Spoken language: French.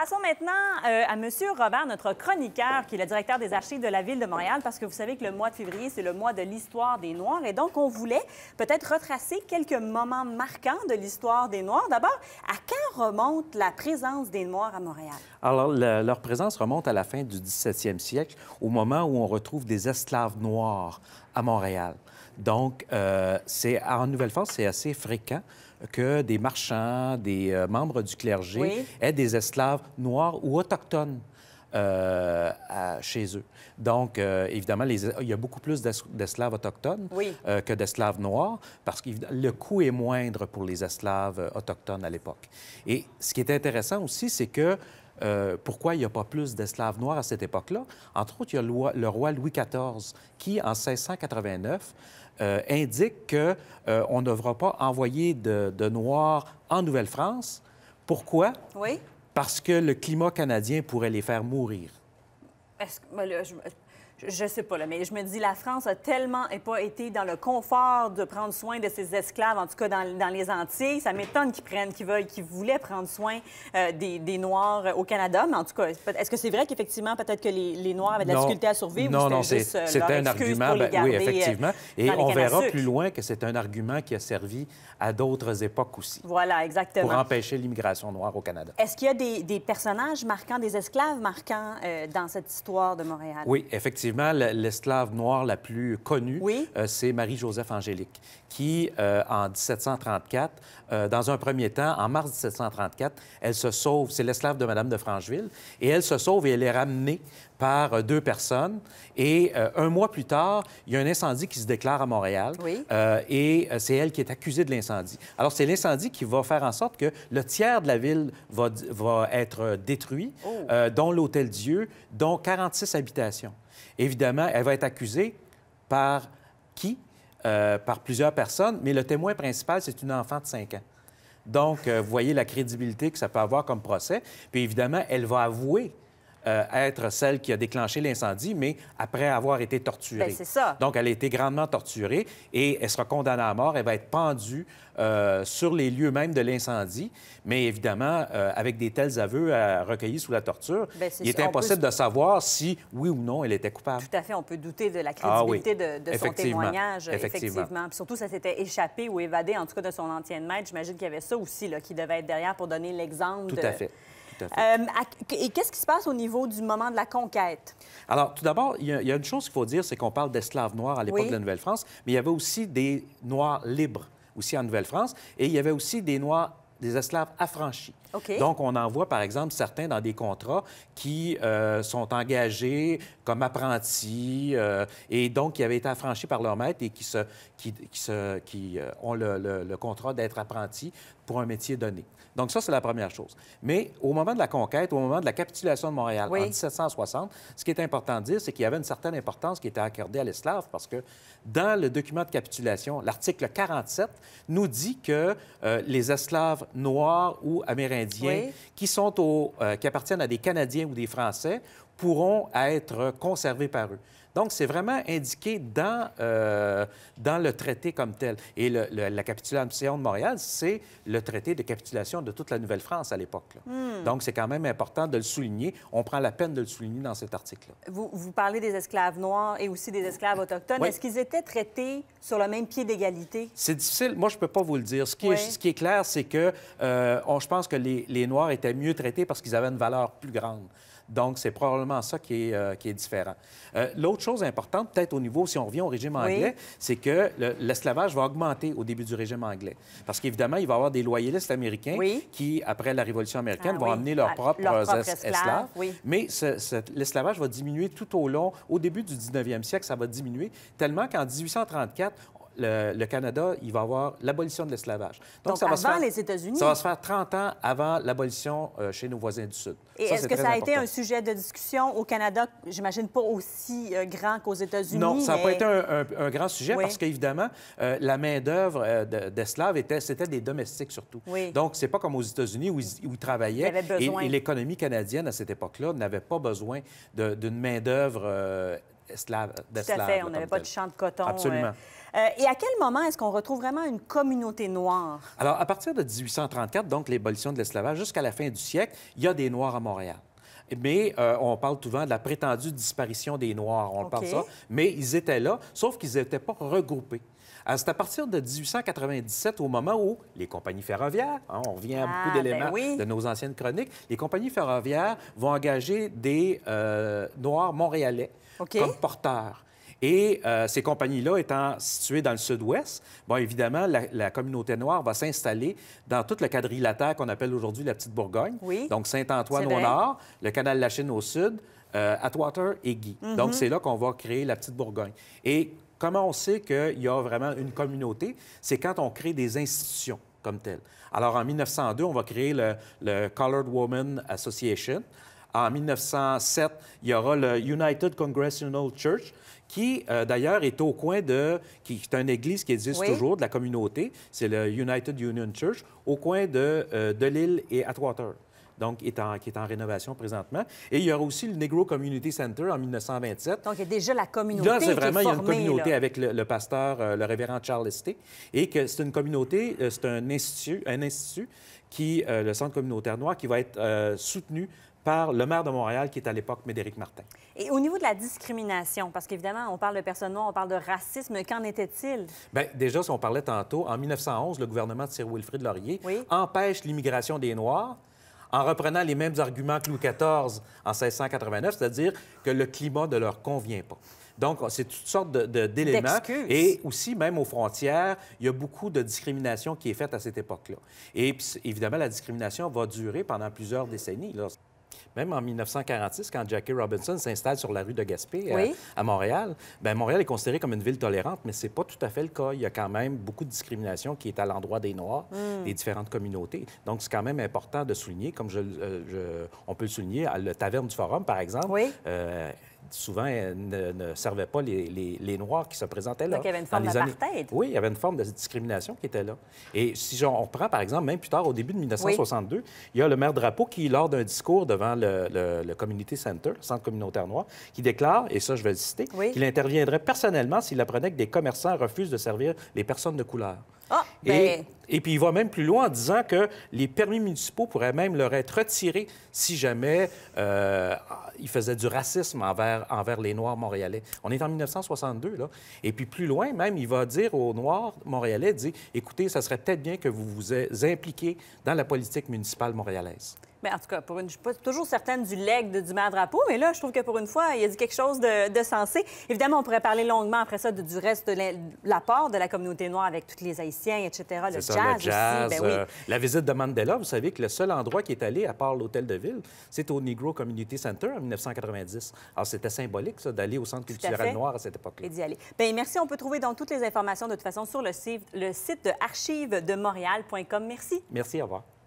Passons maintenant euh, à M. Robert, notre chroniqueur, qui est le directeur des archives de la Ville de Montréal, parce que vous savez que le mois de février, c'est le mois de l'histoire des Noirs. Et donc, on voulait peut-être retracer quelques moments marquants de l'histoire des Noirs. D'abord, à quand remonte la présence des Noirs à Montréal? Alors, leur présence remonte à la fin du 17e siècle, au moment où on retrouve des esclaves noirs à Montréal. Donc, euh, c'est en Nouvelle-France, c'est assez fréquent que des marchands, des euh, membres du clergé aient des esclaves noirs ou autochtones. Euh, chez eux. Donc, euh, évidemment, il y a beaucoup plus d'esclaves autochtones que d'esclaves noirs, parce que le coût est moindre pour les esclaves autochtones à l'époque. Et ce qui est intéressant aussi, c'est que euh, pourquoi il n'y a pas plus d'esclaves noirs à cette époque-là. Entre autres, il y a le roi, Louis XIV qui, en 1689, euh, indique qu'on euh, on ne devra pas envoyer de, de Noirs en Nouvelle-France. Pourquoi? Oui. Parce que le climat canadien pourrait les faire mourir. Est-ce que... Ben je sais pas, mais je me dis, la France a tellement pas été dans le confort de prendre soin de ses esclaves, en tout cas dans, les Antilles. Ça m'étonne qu'ils prennent, qu'ils veulent, qu'ils voulaient prendre soin euh, des, Noirs euh, au Canada. Mais en tout cas, est-ce que c'est vrai qu'effectivement, peut-être que les, Noirs avaient de la difficulté à survivre? Non, ou non, c'était euh, un argument. Ben, oui, effectivement. Et on verra plus loin que c'est un argument qui a servi à d'autres époques aussi. Voilà, exactement. Pour empêcher l'immigration noire au Canada. Est-ce qu'il y a des, personnages marquants, des esclaves marquants dans cette histoire de Montréal? Oui, effectivement effectivement l'esclave noire la plus connue, euh, c'est Marie-Joseph Angélique, qui, euh, en 1734, euh, dans un premier temps, en mars 1734, elle se sauve, c'est l'esclave de Madame de Francheville, et elle se sauve et elle est ramenée par euh, deux personnes. Et euh, un mois plus tard, il y a un incendie qui se déclare à Montréal. Euh, et c'est elle qui est accusée de l'incendie. Alors, c'est l'incendie qui va faire en sorte que le tiers de la ville va, va être détruit, oh. dont l'Hôtel Dieu, dont 46 habitations. Évidemment, elle va être accusée par qui? par plusieurs personnes, mais le témoin principal, c'est une enfant de 5 ans. Donc, vous voyez la crédibilité que ça peut avoir comme procès. Puis évidemment, elle va avouer euh, être celle qui a déclenché l'incendie, mais après avoir été torturée. Ben, c'est ça. Donc, elle a été grandement torturée et elle sera condamnée à mort. Elle va être pendue euh, sur les lieux même de l'incendie. Mais évidemment, euh, avec des tels aveux recueillis sous la torture, ben, il est impossible de savoir si, oui ou non, elle était coupable. Tout à fait. On peut douter de la ah crédibilité de, son témoignage. Effectivement. surtout, ça s'était échappé ou évadé, en tout cas, de son ancienne maître. J'imagine qu'il y avait ça aussi là, qui devait être derrière pour donner l'exemple. Tout à fait. Euh, et qu'est-ce qui se passe au niveau du moment de la conquête? Alors, tout d'abord, il y, a une chose qu'il faut dire, c'est qu'on parle d'esclaves noirs à l'époque de la Nouvelle-France, mais il y avait aussi des Noirs libres aussi en Nouvelle-France, et il y avait aussi des Noirs des esclaves affranchis. Donc, on en voit, par exemple, certains dans des contrats qui euh, sont engagés comme apprentis euh, et donc qui avaient été affranchis par leur maître et qui, se, qui, qui euh, ont le, contrat d'être apprentis pour un métier donné. Donc ça, c'est la première chose. Mais au moment de la conquête, au moment de la capitulation de Montréal en 1760, ce qui est important de dire, c'est qu'il y avait une certaine importance qui était accordée à l'esclave parce que dans le document de capitulation, l'article 47 nous dit que les esclaves noirs ou américains qui, sont euh, qui appartiennent à des Canadiens ou des Français pourront être conservés par eux. Donc, c'est vraiment indiqué dans, euh, dans le traité comme tel. Et la capitulation de Montréal, c'est le traité de capitulation de toute la Nouvelle-France à l'époque. Hmm. Donc, c'est quand même important de le souligner. On prend la peine de le souligner dans cet article-là. Vous, vous, parlez des esclaves noirs et aussi des esclaves autochtones. Est-ce qu'ils étaient traités sur le même pied d'égalité? C'est difficile. Moi, je ne peux pas vous le dire. Ce qui, est, ce qui est clair, c'est que euh, je pense que les, les Noirs étaient mieux traités parce qu'ils avaient une valeur plus grande. Donc, c'est probablement ça qui est, euh, différent. Euh, l'autre chose importante, peut-être au niveau, si on revient au régime anglais, c'est que l'esclavage va augmenter au début du régime anglais. Parce qu'évidemment, il va y avoir des loyalistes américains qui, après la Révolution américaine, ah vont amener leurs propres leur ah, esclaves. Mais l'esclavage va diminuer tout au long. Au début du 19e siècle, ça va diminuer tellement qu'en 1834, le, Canada, il va avoir l'abolition de l'esclavage. Donc, ça va les Ça va se faire 30 ans avant l'abolition euh, chez nos voisins du Sud. Et est-ce que ça a été un sujet de discussion au Canada, j'imagine pas aussi euh, grand qu'aux États-Unis? Non, ça n'a pas été un, grand sujet parce qu'évidemment, euh, la main-d'œuvre d'esclaves, était, c'était des domestiques surtout. Donc, c'est pas comme aux États-Unis où, ils, ils travaillaient. et, l'économie canadienne à cette époque-là n'avait pas besoin d'une main-d'œuvre esclaves Tout à fait, on n'avait pas de champ de coton. Absolument. Euh, euh, et à quel moment est-ce qu'on retrouve vraiment une communauté noire? Alors, à partir de 1834, donc l'ébullition de l'esclavage, jusqu'à la fin du siècle, il y a des Noirs à Montréal. Mais euh, on parle souvent de la prétendue disparition des Noirs, on parle parle ça, mais ils étaient là, sauf qu'ils n'étaient pas regroupés. Ah, c'est à partir de 1897, au moment où les compagnies ferroviaires, hein, on revient à ah, beaucoup ben d'éléments de nos anciennes chroniques, les compagnies ferroviaires vont engager des euh, Noirs montréalais comme porteurs. Et euh, ces compagnies-là étant situées dans le sud-ouest, bon, évidemment, la, communauté noire va s'installer dans tout le quadrilatère qu'on appelle aujourd'hui la Petite Bourgogne. Donc Saint-Antoine au nord, le canal de la Chine au sud, euh, Atwater et Guy. Mm-hmm. Donc c'est là qu'on va créer la Petite Bourgogne. Et Comment on sait qu'il y a vraiment une communauté? C'est quand on crée des institutions comme telles. Alors, en 1902, on va créer le, Colored Women Association. En 1907, il y aura le United Congressional Church, qui euh, d'ailleurs est au coin de, qui est une église qui existe toujours de la communauté, c'est le United Union Church, au coin de, euh, de Lille et Atwater donc qui est en rénovation présentement. Et il y aura aussi le Negro Community Center en 1927. Donc, il y a déjà la communauté. Là, c'est vraiment, une communauté avec le, pasteur, euh, le révérend Charles Esté, et que c'est une communauté, euh, c'est un institut, un institut qui, euh, le Centre communautaire noir, qui va être soutenu par le maire de Montréal, qui est à l'époque Médéric Martin. Et au niveau de la discrimination, parce qu'évidemment, on parle de personnes noires, on parle de racisme, qu'en était-il? Bien, déjà, si on parlait tantôt, en 1911, le gouvernement de Sir Wilfrid Laurier empêche l'immigration des Noirs en reprenant les mêmes arguments que Louis XIV en 1689, c'est-à-dire que le climat ne leur convient pas. Donc, c'est toutes sortes d'éléments. De, et aussi, même aux frontières, il y a beaucoup de discrimination qui est faite à cette époque-là. Et évidemment, la discrimination va durer pendant plusieurs décennies. Même en 1946, quand Jackie Robinson s'installe sur la rue de Gaspé euh, à, Montréal, ben, Montréal est considérée comme une ville tolérante, mais c'est pas tout à fait le cas. Il y a quand même beaucoup de discrimination qui est à l'endroit des Noirs, hmm. des différentes communautés. Donc, c'est quand même important de souligner, comme euh, je, on peut le souligner, à la Taverne du Forum, par exemple. Oui. Euh, souvent euh, ne, ne servaient pas les, Noirs qui se présentaient là. Donc, il y avait une forme d'apartheid. Oui, il y avait une forme de discrimination qui était là. Et si on reprend, par exemple, même plus tard, au début de 1962, il y a le maire Drapeau qui, lors d'un discours devant le, Community Center, le Centre communautaire noir, qui déclare, et ça, je vais le citer, qu'il interviendrait personnellement s'il apprenait que des commerçants refusent de servir les personnes de couleur. Ah, ben. et, puis il va même plus loin en disant que les permis municipaux pourraient même leur être retirés si jamais, euh, il faisait du racisme envers, les Noirs montréalais. On est en 1962, là. Et puis plus loin, même, il va dire aux Noirs montréalais, dit, écoutez, ça serait peut-être bien que vous vous euh, impliquiez dans la politique municipale montréalaise. Ben, en tout cas, pour une, suis pas toujours certaine du leg de, du maire drapeau, mais là, je trouve que pour une fois, il a dit quelque chose de, sensé. Évidemment, on pourrait parler longuement après ça du reste de l'apport de la communauté noire avec tous les Haïtiens, etc., le, jazz ben euh, la visite de Mandela, vous savez que le seul endroit qui est allé, à part l'hôtel de ville, c'est au Negro Community Center en 1990. Alors, c'était symbolique, d'aller au Centre culturel noir à cette époque-là. aller. Ben, merci. On peut trouver toutes les informations, de toute façon, sur le site, le de archivesdemontréal.com. Merci. Merci, au revoir.